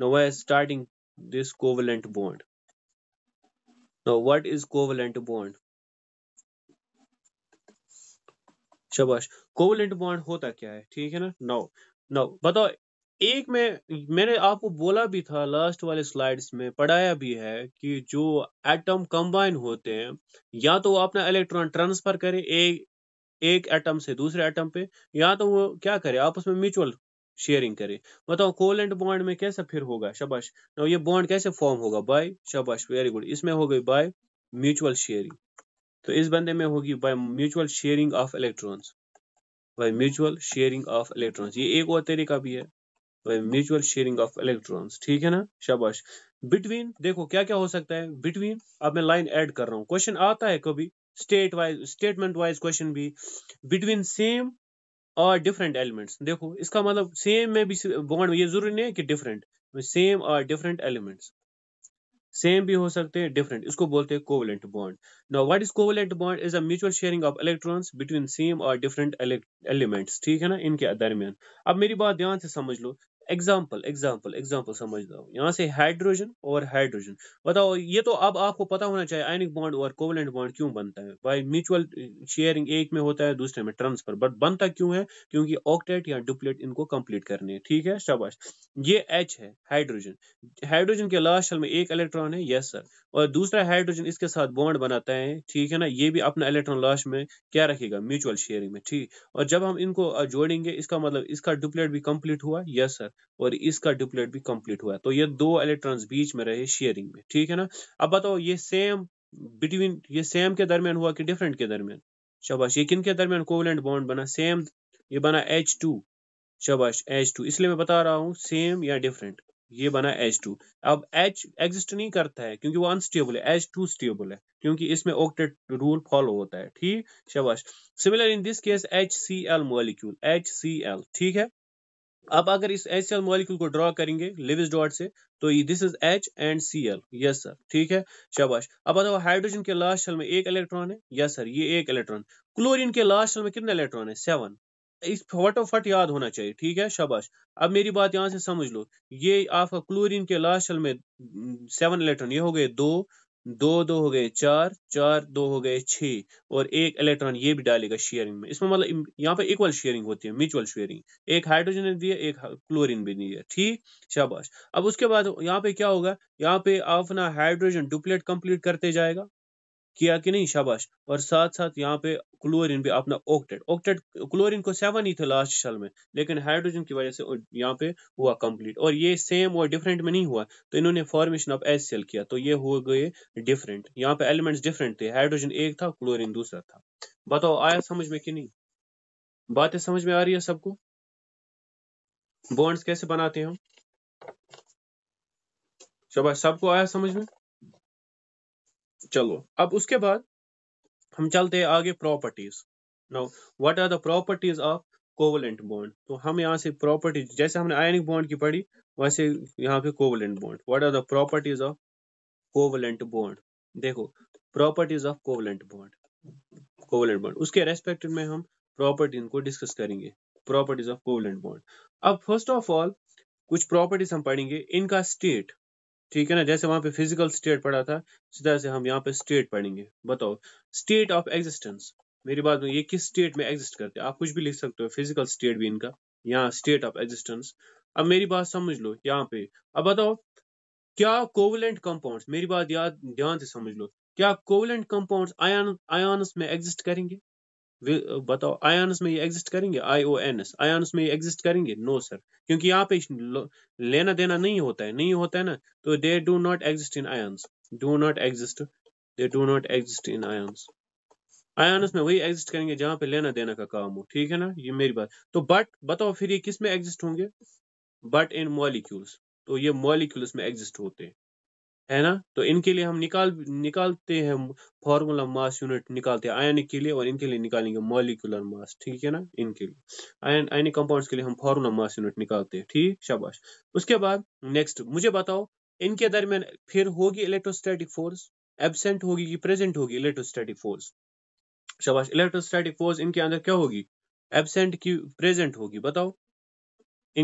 Now we are starting this covalent bond. Now what is covalent bond? shabash covalent bond hota kya hai theek hai na now now batao एक में मैंने आपको बोला भी था last वाले slides में पढ़ाया भी है कि जो एटम कंबाइन होते हैं या तो वो अपना इलेक्ट्रॉन ट्रांसफर करें एक एक एटम से दूसरे एटम पे या तो वो क्या करें आपस में म्यूचुअल शेयरिंग करे बताओ कॉल एंड बॉन्ड में कैसा फिर होगा शबाश ना तो ये बॉन्ड कैसे फॉर्म होगा बाय शबाश वेरी गुड इसमें हो गई बाय म्यूचुअल शेयरिंग तो इस बंदे में होगी by mutual sharing of electrons by mutual sharing of electrons ये एक और तरीका भी है by mutual sharing of electrons ठीक है ना शाबाश बिटवीन देखो क्या क्या हो सकता है बिटवीन अब मैं लाइन एड कर रहा हूँ क्वेश्चन आता है कभी state wise statement wise question भी between same or different elements देखो इसका मतलब सेम में भी बॉन्ड ये जरूरी नहीं है कि different same or different elements same भी हो सकते हैं डिफरेंट इसको बोलते हैं covalent bond now what is covalent bond is a mutual sharing of electrons between same और डिफरेंट एलिमेंट्स ठीक है ना इनके दरमियान अब मेरी बात ध्यान से समझ लो एग्जाम्पल एग्जाम्पल एग्जाम्पल समझ दो यहाँ से हाइड्रोजन और हाइड्रोजन बताओ ये तो अब आपको पता होना चाहिए आयनिक बॉन्ड और कोवलेंट बॉन्ड क्यों बनता है भाई म्यूचुअल शेयरिंग एक में होता है दूसरे में ट्रांसफर बट बनता क्यों है क्योंकि ऑक्टेट या डुप्लेट इनको कंप्लीट करने है ठीक है शाबाश ये एच है हाइड्रोजन हाइड्रोजन के लास्ट साल में एक इलेक्ट्रॉन है यस सर और दूसरा हाइड्रोजन इसके साथ बॉन्ड बनाता है ठीक है ना ये भी अपना इलेक्ट्रॉन लास्ट में क्या रखेगा म्यूचुअल शेयरिंग में ठीक और जब हम इनको uh, जोड़ेंगे इसका मतलब इसका डुप्लेट भी कंप्लीट हुआ यस सर और इसका डुप्लेट भी कंप्लीट हुआ है तो ये दो इलेक्ट्रॉन्स बीच में रहे शेयरिंग में ठीक है ना अब बताओ ये सेम बिटवीन ये सेम के दरमियान हुआ कि डिफरेंट के दरमियान शबाश ये किन के दरमियान कोवलेंट बॉन्ड बना सेम ये बना एच टू शबाश एच टू इसलिए मैं बता रहा हूँ सेम या डिफरेंट ये बना एच टू अब एच एग्जिस्ट नहीं करता है क्योंकि वो अनस्टेबल है एच टू स्टेबल है क्योंकि इसमें ओक्टेट रूल फॉलो होता है ठीक शबाश similar in this case H C L molecule H C L ठीक है अब अगर इस एच एल मॉलिक्यूल को ड्रॉ करेंगे लिविस डॉट से तो this is H and C L yes sir ठीक है शाबाश अब बताओ हाइड्रोजन के लास्ट शेल में एक इलेक्ट्रॉन है यस सर ये एक इलेक्ट्रॉन क्लोरीन के लास्ट शेल में कितने इलेक्ट्रॉन है सेवन इस फटोफट याद होना चाहिए ठीक है शाबाश अब मेरी बात यहाँ से समझ लो ये आपका क्लोरीन के लास्ट शेल में सेवन mm, इलेक्ट्रॉन ये हो गए दो दो दो हो गए चार चार दो हो गए छ और एक इलेक्ट्रॉन ये भी डालेगा शेयरिंग में इसमें मतलब यहाँ पे इक्वल शेयरिंग होती है म्यूचुअल शेयरिंग एक हाइड्रोजन ने दिया एक क्लोरीन भी दिया ठीक शाबाश अब उसके बाद यहाँ पे क्या होगा यहाँ पे अपना हाइड्रोजन डुप्लेट कंप्लीट करते जाएगा किया कि नहीं शाबाश और साथ साथ यहाँ पे क्लोरीन भी अपना ऑक्टेट ऑक्टेट क्लोरीन को सेवन ही थे लास्ट शल में लेकिन हाइड्रोजन की वजह से यहाँ पे हुआ कंप्लीट और ये सेम और डिफरेंट में नहीं हुआ तो इन्होंने फॉर्मेशन ऑफ एच किया तो ये हो गए डिफरेंट यहाँ पे एलिमेंट्स डिफरेंट थे हाइड्रोजन एक था क्लोरिन दूसरा था बताओ आया समझ में कि नहीं बातें समझ में आ रही है सबको बॉन्ड्स कैसे बनाते हैं शाबाश सबको आया समझ में चलो अब उसके बाद हम चलते हैं आगे properties now what are the properties of covalent bond तो हम यहाँ से प्रॉपर्टीज जैसे हमने आयनिक बॉन्ड की पढ़ी वैसे यहाँ पे covalent bond what are the properties of covalent bond देखो properties of covalent bond covalent bond उसके रेस्पेक्टेड में हम प्रॉपर्टी इनको डिस्कस करेंगे प्रॉपर्टीज ऑफ कोवलेंट बॉन्ड अब फर्स्ट ऑफ ऑल कुछ प्रॉपर्टीज हम पढ़ेंगे इनका स्टेट ठीक है ना जैसे वहां पे फिजिकल स्टेट पढ़ा था सीधा से हम यहाँ पे स्टेट पढ़ेंगे बताओ स्टेट ऑफ एग्जिस्टेंस मेरी बात ये किस स्टेट में एग्जिस्ट करते हैं आप कुछ भी लिख सकते हो फिजिकल स्टेट भी इनका यहाँ स्टेट ऑफ एग्जिस्टेंस अब मेरी बात समझ लो यहाँ पे अब बताओ क्या कोवलेंट कंपाउंड मेरी बात याद ध्यान से समझ लो क्या कोवलेंट कंपाउंड आयन आयन्स में एग्जिस्ट करेंगे बताओ आयानस में ये एग्जिस्ट करेंगे आई ओ एन एस आयानस में ये एग्जिस्ट करेंगे नो सर क्योंकि यहाँ पे लेना देना नहीं होता है नहीं होता है ना तो they do not exist in ions do not exist they do not exist in ions ions में वही एग्जिस्ट करेंगे जहाँ पे लेना देना का काम हो ठीक है ना ये मेरी बात तो बट बताओ फिर ये किस में एग्जिस्ट होंगे बट इन मॉलिक्यूल्स तो ये मॉलिक्यूल्स में एग्जिस्ट होते हैं है ना तो इनके लिए हम निकाल निकालते हैं फॉर्मूला मास यूनिट निकालते हैं आयनिक के लिए और इनके लिए निकालेंगे मॉलिकुलर मास ठीक है ना इनके लिए आयन आयनिक कंपाउंड्स के लिए हम फॉर्मूला मास यूनिट निकालते हैं ठीक शाबाश उसके बाद नेक्स्ट मुझे बताओ इनके दरमियान फिर होगी इलेक्ट्रोस्टैटिक फोर्स एबसेंट होगी कि प्रेजेंट होगी इलेक्ट्रोस्टैटिक फोर्स शाबाश इलेक्ट्रोस्टैटिक फोर्स इनके अंदर क्या होगी एबसेंट की प्रेजेंट होगी बताओ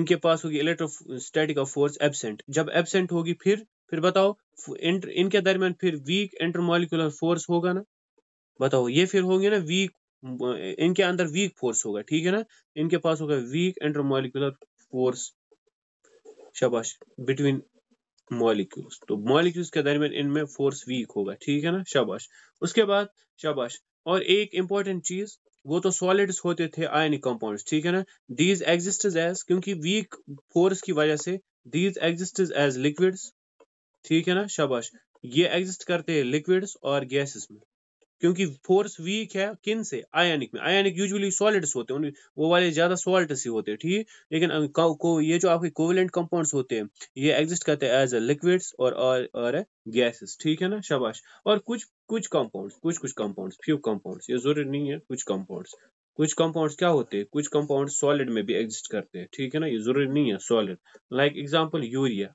इनके पास होगी इलेक्ट्रोस्टैटिक ऑफ फोर्स एबसेंट जब एबसेंट होगी फिर फिर बताओ इंटर इनके दरमियान फिर वीक इंटरमोलिकुलर फोर्स होगा ना बताओ ये फिर होंगे ना वीक इनके अंदर वीक फोर्स होगा ठीक है ना इनके पास होगा वीक इंटरमोलिकुलर फोर्स शाबाश बिटवीन मॉलिक्यूल्स तो मॉलिक्यूल्स के दरमियान इनमें फोर्स वीक होगा ठीक है ना शाबाश उसके बाद शाबाश और एक इंपॉर्टेंट चीज वो तो सॉलिड्स होते थे आयनिक कंपाउंड्स ठीक है ना दीज एग्जिस्ट एज क्योंकि वीक फोर्स की वजह से दीज एग्जिस्ट एज लिक्विड्स ठीक है ना शाबाश ये एग्जिस्ट करते हैं लिक्विड्स और गैसेस में क्योंकि फोर्स वीक है किन से आयनिक में आयनिक यूजुअली सॉलिड्स होते हैं वो वाले ज्यादा सॉल्ट ही होते हैं ठीक है लेकिन अं, को, ये जो आपके कोवलेंट कंपाउंड्स होते हैं ये एग्जिस्ट करते हैं एज अ लिक्विड्स और और, और गैसेस ठीक है ना शाबाश और कुछ कुछ कंपाउंड्स कुछ कुछ कंपाउंड्स फ्यू कंपाउंड्स ये जरूरी नहीं है कुछ कंपाउंड्स कुछ कंपाउंड्स क्या होते हैं कुछ कंपाउंड सॉलिड में भी एग्जिस्ट करते हैं ठीक है ना ये जरूरी नहीं है सॉलिड लाइक एग्जाम्पल यूरिया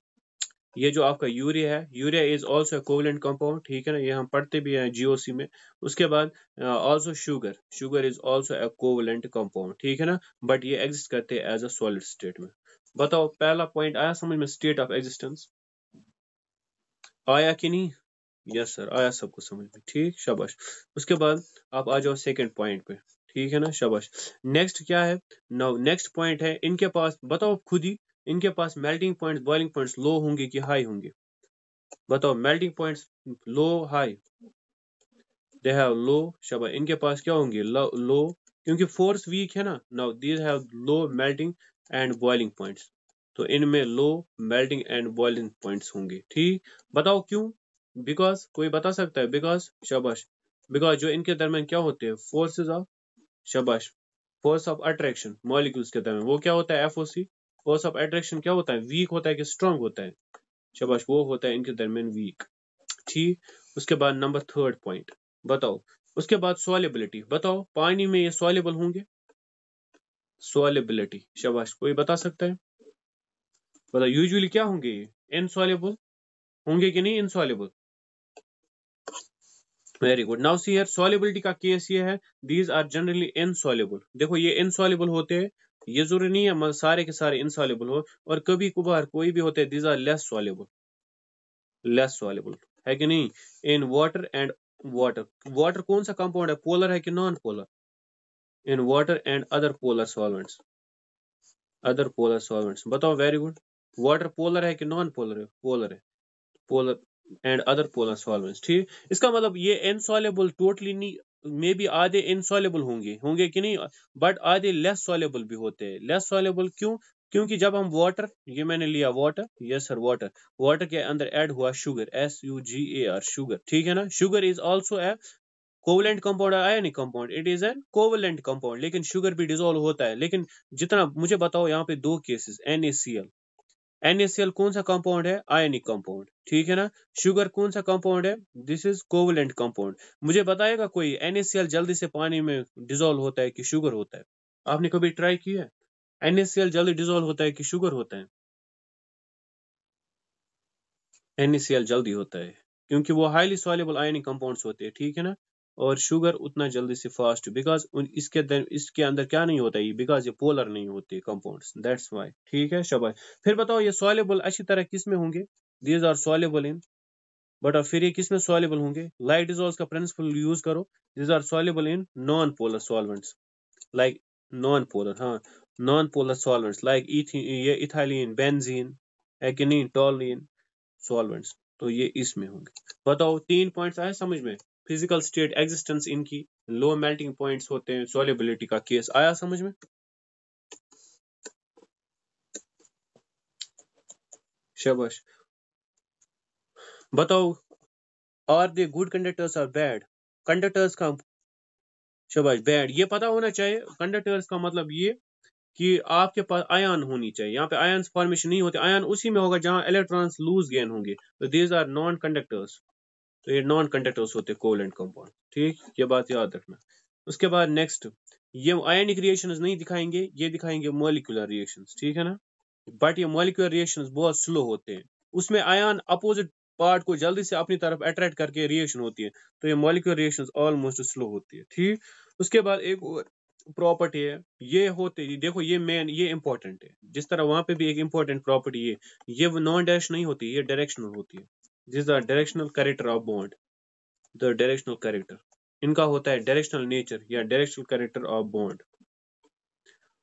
ये जो आपका यूरिया है urea is also covalent compound ठीक है ना ये हम पढ़ते भी हैं जीओसी में उसके बाद also sugar sugar is also a covalent compound ठीक है ना बट ये एग्जिस्ट करते हैं एज अ सॉलिड स्टेट में बताओ पहला पॉइंट आया समझ में स्टेट ऑफ एग्जिस्टेंस आया कि नहीं यस सर आया सबको समझ में ठीक शाबाश उसके बाद आप आ जाओ सेकेंड पॉइंट पे ठीक है ना शाबाश नेक्स्ट क्या है नाउ नेक्स्ट पॉइंट है इनके पास बताओ खुद ही इनके पास melting points boiling points low होंगे कि हाई होंगे बताओ melting points low high they have low शबा इनके पास क्या होंगे लो क्योंकि फोर्स वीक है ना now these have low melting and boiling points तो इनमें low melting and boiling points होंगे ठीक बताओ क्यों बिकॉज कोई बता सकता है बिकॉज शबाश बिकॉज जो इनके दरमियान क्या होते हैं फोर्सेज ऑफ शबाश फोर्स ऑफ अट्रैक्शन मॉलिक्यूल्स के दरमियान वो क्या होता है एफ फोर्स ऑफ एट्रैक्शन क्या होता है वीक होता है कि स्ट्रांग होता है शबाश वो होता है इनके दरमियान वीक ठीक उसके बाद नंबर थर्ड पॉइंट बताओ उसके बाद सोलेबिलिटी बताओ पानी में ये सोलेबल होंगे सोलेबिलिटी शबाश कोई बता सकता है बताओ यूजली क्या होंगे ये इनसॉलेबल होंगे कि नहीं insoluble very good now see here solubility का केस ये है दीज आर जनरली इनसॉलेबल देखो ये इनसॉलेबल होते हैं ये जरूरी नहीं है सारे के सारे इनसॉलेबल हो और कभी कुबार कोई भी होते these are less soluble less soluble है कि नहीं in water and water water कौन सा कंपाउंड है पोलर है कि non polar in water and other polar solvents other polar solvents बताओ वेरी गुड वाटर पोलर है कि नॉन पोलर है पोलर है polar and other polar solvents ठीक इसका मतलब ये इनसॉलेबल टोटली नहीं मे बी आधे इनसॉलेबल होंगे होंगे कि नहीं बट आधे लेस सॉलेबल भी होते हैं लेस सॉलेबल क्यों क्योंकि जब हम वाटर ये मैंने लिया water yes sir water water के अंदर ऐड हुआ sugar S U G A R sugar ठीक है ना sugar is also a covalent compound नहीं compound it is an covalent compound लेकिन शुगर भी डिजोल्व होता है लेकिन जितना मुझे बताओ यहाँ पे दो केसेस एन एनएसएल कौन सा कंपाउंड है आयनिक कंपाउंड ठीक है ना शुगर कौन सा कंपाउंड है दिस इज कोवलेंट कंपाउंड मुझे बताएगा कोई एल जल्दी से पानी में डिजोल्व होता है कि शुगर होता है आपने कभी ट्राई किया है NaCl जल्दी डिजोल्व होता है कि शुगर होता है NaCl जल्दी होता है क्योंकि वो हाईली सॉलेबल आयनिक कंपाउंड्स होते हैं ठीक है ना और शुगर उतना जल्दी से फास्ट बिकॉज इसके इसके अंदर क्या नहीं होता ये बिकॉज ये पोलर नहीं होते कंपाउंड दैट्स वाई ठीक है शबाई फिर बताओ ये सॉलेबल अच्छी तरह किस में होंगे these are soluble in but और फिर ये किस में सॉलेबल होंगे लाइट डिजॉल्व का प्रिंसिपल यूज करो these are soluble in non polar solvents like non polar हाँ नॉन पोलर सॉल्वेंट्स लाइक ये इथाइलिन बेनजीन एकिनिन टॉलिन सॉल्वेंट्स तो ये इसमें होंगे बताओ तीन पॉइंट्स आए समझ में फिजिकल स्टेट एग्जिस्टेंस इनकी लो मेल्टिंग पॉइंट्स होते हैं सोलिबिलिटी का केस आया समझ में शबश बताओ are they good conductors or bad conductors का शबाश बैड ये पता होना चाहिए कंडक्टर्स का मतलब ये कि आपके पास आयन होनी चाहिए यहाँ पे आयन फॉर्मेशन नहीं होते आयन उसी में होगा जहां इलेक्ट्रॉन्स लूज गेन होंगे तो दीज आर नॉन कंडक्टर्स तो ये नॉन कंडक्टर्स होते हैं कोल एंड कंपाउंड ठीक ये बात याद रखना उसके बाद नेक्स्ट ये आयनिक रिएक्शन नहीं दिखाएंगे ये दिखाएंगे मोलिकुलर रिएक्शन ठीक है ना बट ये मोलिकुलर रिएक्शन बहुत स्लो होते हैं उसमें आयन अपोजिट पार्ट को जल्दी से अपनी तरफ अट्रैक्ट करके रिएक्शन होती है तो ये मोलिकुलर रिएक्शन ऑलमोस्ट स्लो होती है ठीक उसके बाद एक और प्रॉपर्टी है ये होते है, देखो ये मेन ये इंपॉर्टेंट है जिस तरह वहां पे भी एक इंपॉर्टेंट प्रॉपर्टी है ये नॉन डैश नहीं होती ये डायरेक्शनल होती है this the directional character of bond the directional character इनका होता है डायरेक्शनल नेचर या डायरेक्शनल करेक्टर ऑफ बॉन्ड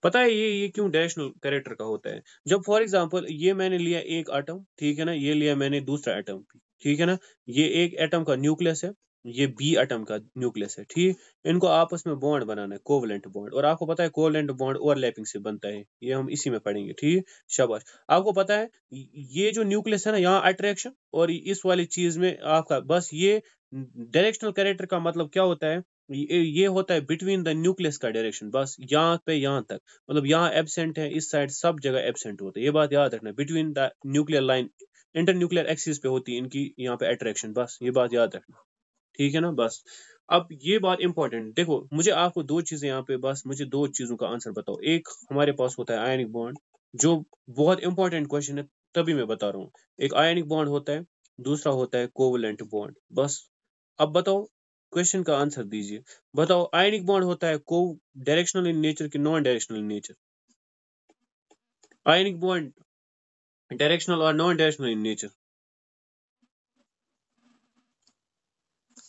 पता है ये ये क्यों डायरेक्शनल करेक्टर का होता है जब फॉर एग्जाम्पल ये मैंने लिया एक आटम ठीक है ना ये लिया मैंने दूसरा एटम ठीक है ना ये एक एटम का न्यूक्लियस है ये बी एटम का न्यूक्लियस है ठीक इनको आपस में बॉन्ड बनाना है कोवलेंट बॉन्ड और आपको पता है कोवलेंट बॉन्ड ओवरलैपिंग से बनता है ये हम इसी में पढ़ेंगे ठीक शाबाश आपको पता है ये जो न्यूक्लियस है ना यहाँ अट्रैक्शन और इस वाली चीज में आपका बस ये डायरेक्शनल कैरेक्टर का मतलब क्या होता है ये, ये होता है बिटवीन द न्यूक्लियस का डायरेक्शन बस यहाँ पे यहाँ तक मतलब यहाँ एबसेंट है इस साइड सब जगह एबसेंट होता है ये बात याद रखना between the nuclear line inter nuclear axis पे होती है इनकी यहाँ पे अट्रैक्शन बस ये बात याद रखना ठीक है ना बस अब ये बात इंपॉर्टेंट देखो मुझे आपको दो चीजें यहाँ पे बस मुझे दो चीजों का आंसर बताओ एक हमारे पास होता है आयनिक बॉन्ड जो बहुत इंपॉर्टेंट क्वेश्चन है तभी मैं बता रहा हूँ एक आयनिक बॉन्ड होता है दूसरा होता है कोवलेंट बॉन्ड बस अब बताओ क्वेश्चन का आंसर दीजिए बताओ आयनिक बॉन्ड होता है को डायरेक्शनल इन नेचर की non directional in nature ionic bond directional और नॉन डायरेक्शनल इन नेचर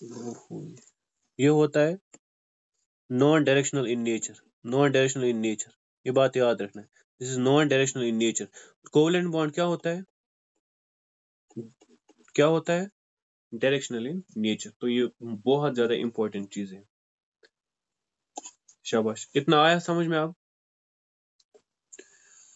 ये होता है non directional in nature non directional in nature ये बात याद रखना है this is non directional in nature covalent bond क्या होता है क्या होता है डायरेक्शनल इन नेचर तो ये बहुत ज्यादा इंपॉर्टेंट चीज है शाबाश इतना आया समझ में आप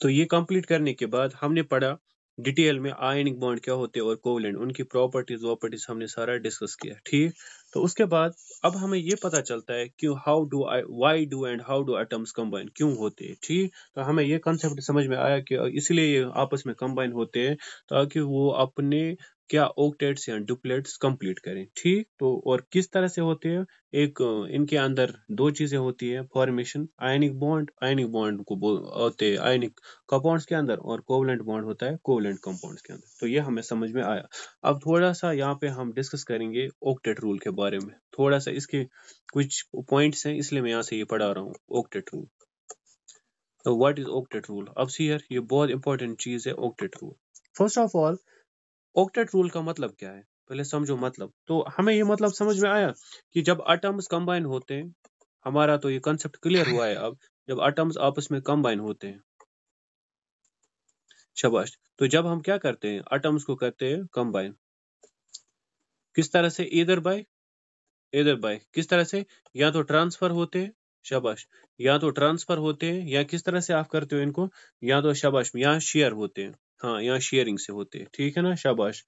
तो ये कंप्लीट करने के बाद हमने पढ़ा डिटेल में आयनिक बॉन्ड क्या होते हैं और कोवलेंट उनकी प्रॉपर्टीज वॉपर्टीज हमने सारा डिस्कस किया ठीक तो उसके बाद अब हमें ये पता चलता है क्यों how do I why do and how do atoms combine क्यों होते हैं ठीक तो हमें ये कंसेप्ट समझ में आया कि इसलिए ये आपस में कंबाइन होते हैं ताकि वो अपने क्या ऑक्टेट्स या डुप्लेट्स कंप्लीट करें ठीक तो और किस तरह से होते हैं एक इनके अंदर दो चीजें होती है formation ionic bond ionic bond को होते हैं आयनिक कंपाउंड्स के अंदर और कोवलेंट बॉन्ड होता है कोवलेंट कंपाउंड्स के अंदर तो ये हमें समझ में आया अब थोड़ा सा यहाँ पे हम डिस्कस करेंगे ऑक्टेट रूल के बारे में थोड़ा सा इसके कुछ पॉइंट्स हैं इसलिए मैं यहाँ से ये पढ़ा रहा हूँ ऑक्टेट रूल तो इज ऑक्टेट रूल अब सी ये बहुत इंपॉर्टेंट चीज है octet rule first of all octet rule का मतलब क्या है पहले समझो मतलब तो हमें ये मतलब समझ में आया कि जब एटम्स कंबाइन होते हैं हमारा तो ये कंसेप्ट क्लियर हुआ है अब जब एटम्स आपस में कंबाइन होते हैं शबाश तो जब हम क्या करते हैं एटम्स को करते हैं कंबाइन किस तरह से इधर बाय इधर बाय किस तरह से या तो ट्रांसफर होते हैं शबाश या तो ट्रांसफर होते हैं या किस तरह से आप करते हो इनको या तो शबाश या शेयर होते हैं हाँ यहाँ शेयरिंग से होते हैं ठीक है ना शाबाश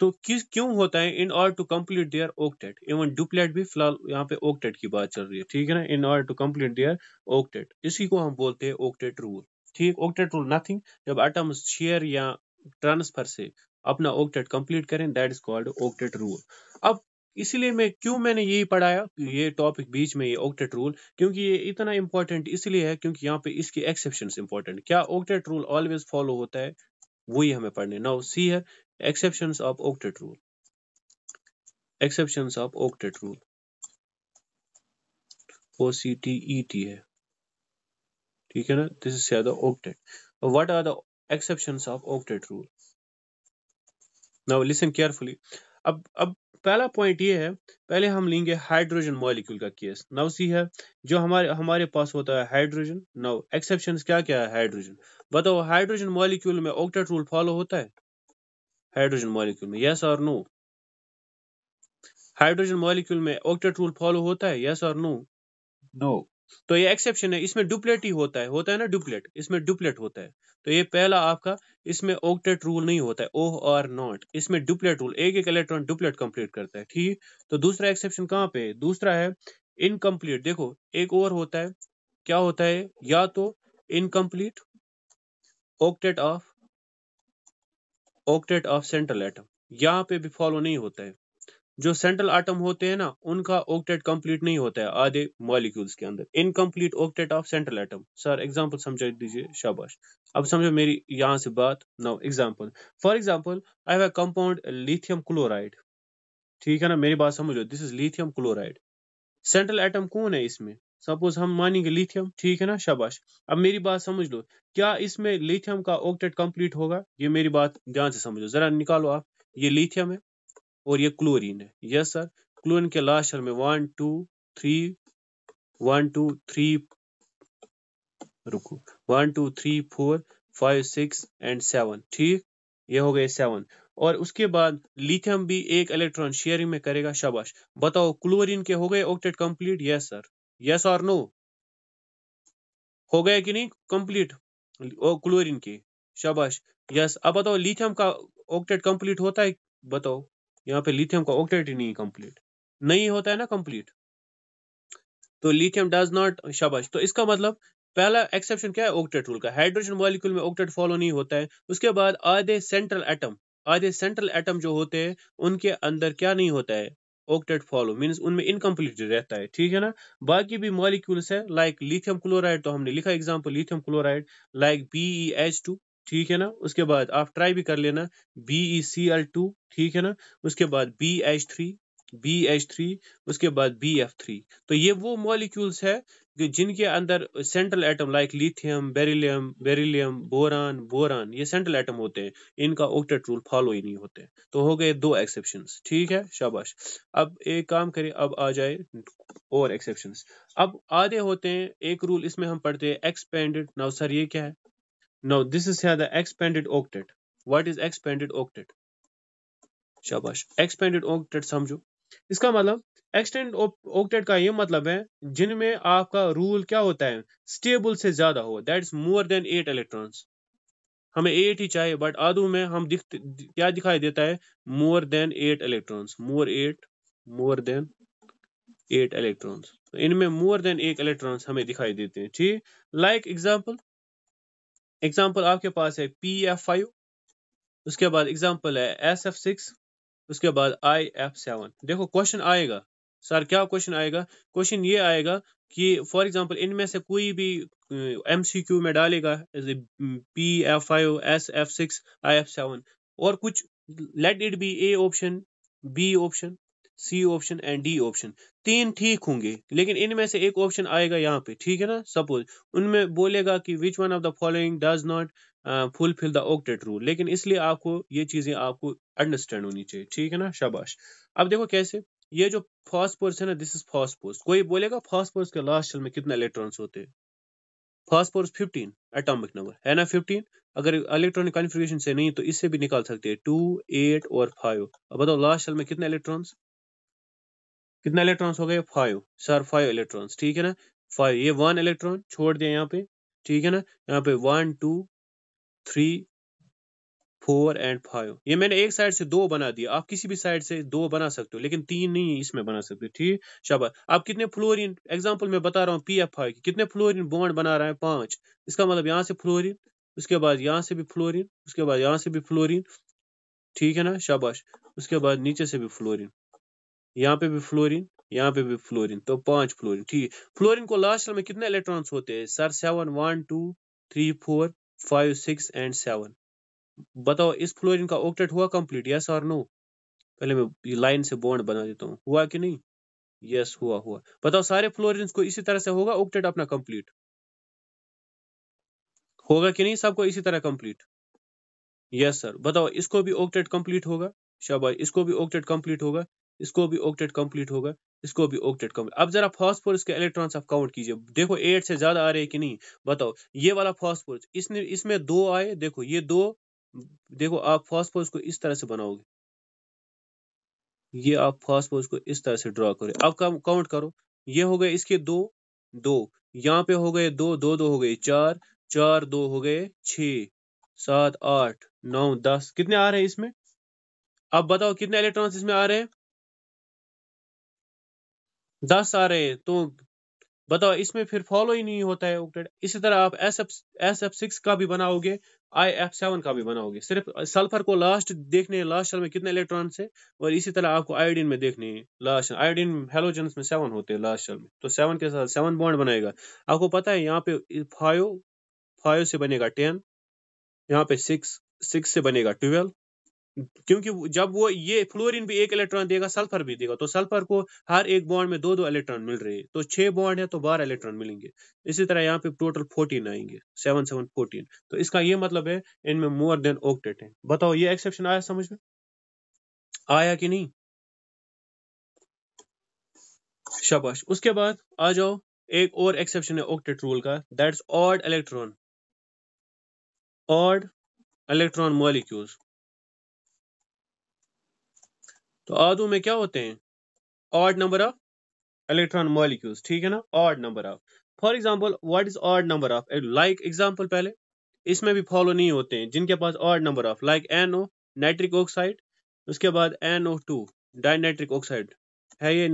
तो किस क्यों होता है in order to complete their octet even duplet भी फिलहाल यहाँ पे ओकटेट की बात चल रही है ठीक है ना in order to complete their octet इसी को हम बोलते हैं ओकटेट रूल ठीक ओकटेट रूल नथिंग जब एटम्स शेयर या ट्रांसफर से अपना ओकटेट कम्प्लीट करें that is called octet rule अब इसलिए मैं क्यों मैंने यही पढ़ाया ये टॉपिक बीच में ये ऑक्टेट रूल क्योंकि ये इतना इंपॉर्टेंट इसलिए है क्योंकि यहाँ पे इसकी एक्सेप्शन इंपॉर्टेंट क्या ऑक्टेट रूल ऑलवेज फॉलो होता है वही हमें पढ़ने नाउ सी है exceptions of octet rule exceptions of octet rule O C T E T है ठीक है ना this is the octet what are the exceptions of octet rule now listen carefully अब अब पहला पॉइंट ये है पहले हम लेंगे हाइड्रोजन मॉलिक्यूल का केस नव सी है जो हमारे हमारे पास होता है हाइड्रोजन नव एक्सेप्शन क्या क्या है हाइड्रोजन बताओ हाइड्रोजन मॉलिक्यूल में ऑक्टेट रूल फॉलो होता है हाइड्रोजन मॉलिक्यूल में यस और नो हाइड्रोजन मॉलिक्यूल में ऑक्टेट रूल फॉलो होता है यस और नो नो तो ये एक्सेप्शन है इसमें डुप्लेट ही होता है होता है ना डुप्लेट इसमें डुप्लेट होता है तो ये पहला आपका इसमें ओक्टेट रूल नहीं होता है ओह आर नॉट इसमें डुप्लेट रूल एक एक इलेक्ट्रॉन डुप्लेट कंप्लीट करता है ठीक तो दूसरा एक्सेप्शन कहाँ पे दूसरा है इनकम्प्लीट देखो एक और होता है क्या होता है या तो incomplete octet of octet of central atom यहाँ पे भी फॉलो नहीं होता है जो सेंट्रल आटम होते हैं ना उनका ऑक्टेट कंप्लीट नहीं होता है आधे मॉलिक्यूल्स के अंदर incomplete octet of central atom sir example समझा दीजिए शाबाश अब समझो मेरी यहाँ से बात now example for example I have compound lithium chloride ठीक है ना मेरी बात समझो this is lithium chloride central atom कौन है इसमें सपोज हम मानेंगे लिथियम ठीक है ना शाबाश अब मेरी बात समझ लो क्या इसमें लिथियम का ऑक्टेट कंप्लीट होगा ये मेरी बात ध्यान से समझो जरा निकालो आप ये लिथियम है और ये क्लोरीन है यस सर क्लोरीन के लास्ट में one two three one two three रुको one two three four five six and seven ठीक ये हो गए सेवन और उसके बाद लिथियम भी एक इलेक्ट्रॉन शेयरिंग में करेगा शाबाश बताओ क्लोरीन के हो गए octet complete yes sir yes और नो हो गए कि नहीं कंप्लीट क्लोरीन के शाबाश यस अब बताओ लिथियम का ऑक्टेट कंप्लीट होता है बताओ यहाँ पे लिथियम का ऑक्टेट ही नहीं कंप्लीट नहीं होता है ना कंप्लीट तो लिथियम डज नॉट शबाश तो इसका मतलब पहला एक्सेप्शन क्या है ऑक्टेट रूल का हाइड्रोजन मॉलिक्यूल में ऑक्टेट फॉलो नहीं होता है उसके बाद आधे सेंट्रल एटम आधे सेंट्रल एटम जो होते हैं उनके अंदर क्या नहीं होता है ऑक्टेट फॉलो मीन्स उनमें इनकम्प्लीट रहता है ठीक है ना बाकी भी मॉलिक्यूल्स है लाइक लिथियम क्लोराइड तो हमने लिखा example lithium chloride like B H two ठीक है ना उसके बाद आप ट्राई भी कर लेना B E C L two ठीक है ना उसके बाद B H three B H three उसके बाद बी एफ थ्री तो ये वो मॉलिक्यूल्स है कि जिनके अंदर central atom like lithium beryllium beryllium boron boron ये सेंट्रल एटम होते हैं इनका ओक्टेट रूल फॉलो ही नहीं होते तो हो गए दो एक्सेप्शन ठीक है शाबाश अब एक काम करें अब आ जाए और एक्सेप्शन अब आधे होते हैं एक रूल इसमें हम पढ़ते हैं एक्सपेंडेड नाउ सर ये क्या है Now this is here the expanded octet. What is expanded octet? शाबाश एक्सपेंडेड ऑक्टेट समझो इसका मतलब एक्सटेंड ऑक्टेट का ये मतलब है जिनमें आपका रूल क्या होता है स्टेबल से ज्यादा हो that is more than eight electrons हमें एट ही चाहिए बट आदू में हम दिख क्या दिखाई देता है more than eight electrons more eight more than eight electrons इनमें मोर देन एक इलेक्ट्रॉन्स हमें दिखाई देते हैं ठीक लाइक एग्जाम्पल एग्जाम्पल आपके पास है पी एफ फाइव उसके बाद एग्जाम्पल है एस एफ सिक्स उसके बाद आई एफ सेवन देखो क्वेश्चन आएगा सर क्या क्वेश्चन आएगा क्वेश्चन ये आएगा कि फॉर एग्जाम्पल इनमें से कोई भी एम सी क्यू में डालेगा P F five S F six I F seven और कुछ let it be A option B option C option and D option तीन ठीक होंगे लेकिन इनमें से एक ऑप्शन आएगा यहाँ पे ठीक है ना सपोज उनमें बोलेगा कि which one of the following does not fulfil the octet rule लेकिन इसलिए आपको ये चीजें आपको अंडरस्टैंड होनी चाहिए ठीक है ना शाबाश अब देखो कैसे ये जो फॉस्पोर्स है ना दिस इज फॉस्पोर्स कोई बोलेगा फॉस्पोर्स के लास्ट शेल में कितने इलेक्ट्रॉन्स होते हैं फॉस्फोरस 15 एटॉमिक नंबर है ना 15 अगर इलेक्ट्रॉनिक कॉन्फ़िगरेशन से नहीं तो इससे भी निकाल सकते हैं टू एट और फाइव अब बताओ लास्ट साल में कितने इलेक्ट्रॉन्स कितना इलेक्ट्रॉन्स हो गए फाइव सर फाइव इलेक्ट्रॉन्स ठीक है ना फाइव ये वन इलेक्ट्रॉन छोड़ दिया यहाँ पे ठीक है ना यहाँ पे one two three four and five ये मैंने एक साइड से दो बना दिया आप किसी भी साइड से दो बना सकते हो लेकिन तीन नहीं है इसमें बना सकते हो ठीक शाबाश आप कितने फ्लोरिन एग्जाम्पल मैं बता रहा हूँ पी एफ की कितने फ्लोरिन बॉन्ड बना रहा है पांच इसका मतलब यहाँ से फ्लोरिन उसके बाद यहाँ से भी फ्लोरिन उसके बाद यहाँ से भी फ्लोरिन ठीक है ना शाबाश उसके बाद नीचे से भी फ्लोरिन यहाँ पे भी फ्लोरिन यहाँ पे भी फ्लोरिन तो पांच फ्लोरिन ठीक फ्लोरिन को लास्ट में कितने इलेक्ट्रॉन्स होते हैं sir seven one two three four five six and seven बताओ इस फ्लोरिन का ऑक्टेट हुआ कंप्लीट यस और नो पहले मैं लाइन से बॉन्ड बना देता हूँ हुआ कि नहीं यस हुआ हुआ बताओ सारे फ्लोरिन को इसी तरह से होगा ऑक्टेट अपना कंप्लीट होगा कि नहीं सबको इसी तरह कंप्लीट यस सर बताओ इसको भी ऑक्टेट कंप्लीट होगा शाबाश इसको भी ऑक्टेट कंप्लीट होगा इसको भी ऑक्टेट कंप्लीट होगा इसको भी ऑक्टेट कंप्लीट अब जरा फॉस्फोरस के इलेक्ट्रॉन्स आप काउंट कीजिए देखो एट से ज्यादा आ रहे हैं कि नहीं बताओ ये वाला फॉस्फोरस इसने इसमें दो आए देखो ये दो देखो आप फॉस्फोरस को इस तरह से बनाओगे ये आप फॉस्फोरस को इस तरह से ड्रॉ करो अब काउंट करो ये हो गए इसके दो दो यहाँ पे हो गए दो दो दो हो गए चार चार दो हो गए छ सात आठ नौ दस कितने आ रहे हैं इसमें अब बताओ कितने इलेक्ट्रॉन्स इसमें आ रहे हैं दस आ रहे तो बताओ इसमें फिर फॉलो ही नहीं होता है ऑक्टेट इसी तरह आप S F S F six का भी बनाओगे आई एफ सेवन का भी बनाओगे सिर्फ सल्फर को लास्ट देखने लास्ट साल में कितने इलेक्ट्रॉन है और इसी तरह आपको आयोडीन में देखने लास्ट आयोडीन हेलोजन में सेवन होते हैं लास्ट में तो सेवन के साथ सेवन बॉन्ड बनाएगा आपको पता है यहाँ पे फाइव फाइव से बनेगा टेन यहाँ पे सिक्स सिक्स से बनेगा ट्वेल्व क्योंकि जब वो ये फ्लोरीन भी एक इलेक्ट्रॉन देगा सल्फर भी देगा तो सल्फर को हर एक बॉन्ड में दो दो इलेक्ट्रॉन मिल रहे हैं तो छह बॉन्ड है तो बारह इलेक्ट्रॉन मिलेंगे इसी तरह यहाँ पे टोटल फोर्टीन आएंगे सेवन सेवन फोर्टीन तो इसका ये मतलब है इनमें मोर देन ऑक्टेट है बताओ ये एक्सेप्शन आया समझ में आया कि नहीं शाबाश उसके बाद आ जाओ एक और एक्सेप्शन है ऑक्टेट रूल का that's odd electron odd electron molecules तो आदू में क्या होते हैं odd number of electron molecules ठीक है ना odd number of for example what is odd number of like example पहले इसमें भी फॉलो नहीं होते हैं जिनके पास odd number of like N O nitric oxide उसके बाद N O two dinitric oxide है ये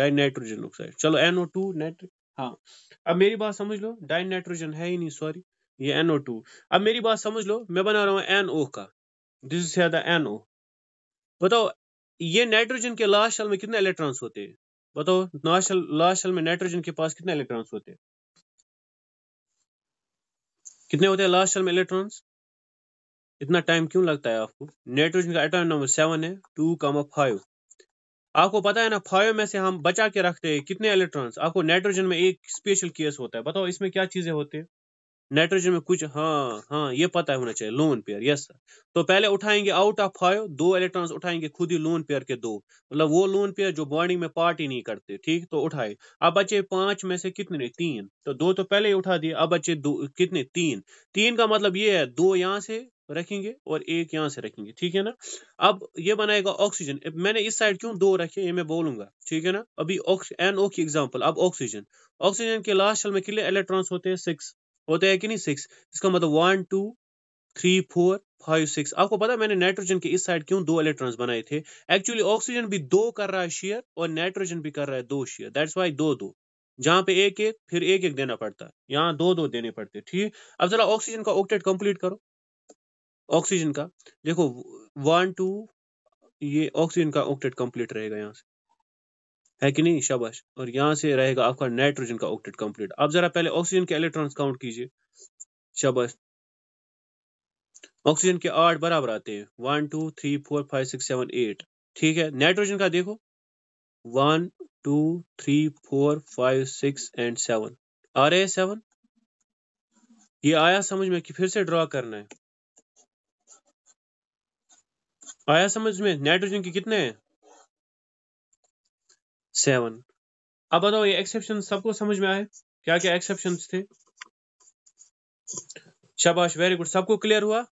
डाइनाइट्रोजन ऑक्साइड चलो एन ओ टू नाइट्रिक हाँ अब मेरी बात समझ लो डाइनाइट्रोजन है ही नहीं सॉरी ये एन ओ टू अब मेरी बात समझ लो मैं बना रहा हूँ एन ओ का this is the N O बताओ ये नाइट्रोजन के लास्ट शल में कितने इलेक्ट्रॉन्स होते हैं बताओ लास्ट शल में नाइट्रोजन के पास कितने इलेक्ट्रॉन्स होते हैं कितने होते हैं लास्ट शल में इलेक्ट्रॉन्स इतना टाइम क्यों लगता है आपको नाइट्रोजन का एटम नंबर सेवन है टू कामा फाइव आपको पता है ना फाइव में से हम बचा के रखते हैं कितने इलेक्ट्रॉन्स आपको नाइट्रोजन में एक स्पेशल केस होता है बताओ इसमें क्या चीजें होती है नाइट्रोजन में कुछ हाँ हाँ ये पता होना चाहिए लोन पेयर यस सर तो पहले उठाएंगे आउट ऑफ फाइव दो इलेक्ट्रॉन्स उठाएंगे खुद ही लोन पेयर के दो मतलब वो लोन पेयर जो बॉन्डिंग में पार्ट ही नहीं करते ठीक तो उठाए अब बचे पांच में से कितने तीन तो दो तो पहले ही उठा दिए अब बचे दो कितने तीन तीन का मतलब ये है दो यहाँ से रखेंगे और एक यहाँ से रखेंगे ठीक है ना अब ये बनाएगा ऑक्सीजन मैंने इस साइड क्यों दो रखे ये मैं बोलूंगा ठीक है ना अभी एन ओ की एग्जाम्पल अब ऑक्सीजन ऑक्सीजन के लास्ट साल में कितने इलेक्ट्रॉन्स होते हैं सिक्स होते हैं कि नहीं सिक्स इसका मतलब one two three four five six आपको पता मैंने नाइट्रोजन के इस साइड क्यों दो इलेक्ट्रॉन्स बनाए थे एक्चुअली ऑक्सीजन भी दो कर रहा है शेयर और नाइट्रोजन भी कर रहा है दो शेयर दैट्स वाई दो दो जहां पे एक एक फिर एक एक देना पड़ता है यहाँ दो दो देने पड़ते ठीक अब जरा ऑक्सीजन का ऑक्टेट कंप्लीट करो ऑक्सीजन का देखो वन टू ये ऑक्सीजन का ऑक्टेट कंप्लीट रहेगा यहाँ से है कि नहीं शाबाश और यहाँ से रहेगा आपका नाइट्रोजन का ऑक्टेट कंप्लीट आप जरा पहले ऑक्सीजन के इलेक्ट्रॉन काउंट कीजिए शाबाश ऑक्सीजन के आठ बराबर आते हैं one two three four five six seven eight ठीक है नाइट्रोजन का देखो one two three four five six and seven आ रहे सेवन ये आया समझ में कि फिर से ड्रॉ करना है आया समझ में नाइट्रोजन के कितने हैं सेवन अब बताओ ये एक्सेप्शन सबको समझ में आए क्या क्या एक्सेप्शन थे शाबाश वेरी गुड सबको क्लियर हुआ